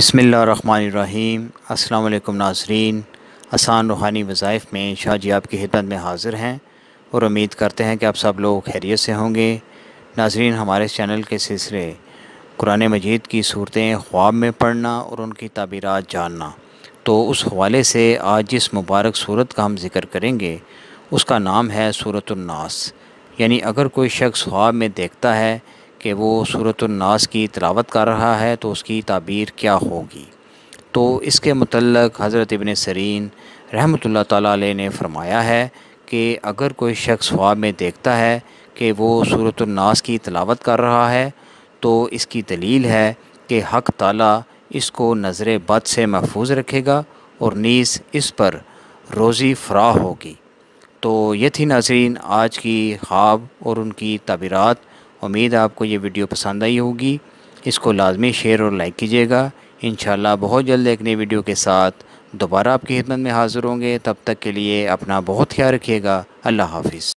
बसमिल अस्सलाम नाजरीन आसान रूहानी वज़ाइफ़ में शाह जी आपकी हिदमत में हाज़िर हैं और उम्मीद करते हैं कि आप सब लोग खैरियत से होंगे नाजरीन हमारे चैनल के सिलसिले कुरान मजीद की सूरतें ख्वाब में पढ़ना और उनकी ताबीरत जानना तो उस हवाले से आज जिस मुबारक सूरत का हम जिक्र करेंगे उसका नाम है सूरतनास यानी अगर कोई शख्स ख्वाब में देखता है कि वो सूरत नास की तलावत कर रहा है तो उसकी ताबीर क्या होगी तो इसके मतलब हज़रत इबन सरीन रहमत ला ने फरमाया है कि अगर कोई शख्स ख्वाब में देखता है कि वो सूरत नास की तलावत कर रहा है तो इसकी दलील है कि हक ताला इसको नज़र बद से महफूज रखेगा और नीस इस पर रोज़ी फ्रा होगी तो ये थी नाजरीन आज की ख्वाब और उनकी तबीरत उम्मीद आपको ये वीडियो पसंद आई होगी इसको लाजमी शेयर और लाइक कीजिएगा इन बहुत जल्द एक नई वीडियो के साथ दोबारा आपकी खिदमत में हाज़िर होंगे तब तक के लिए अपना बहुत ख्याल रखिएगा अल्लाह हाफिज़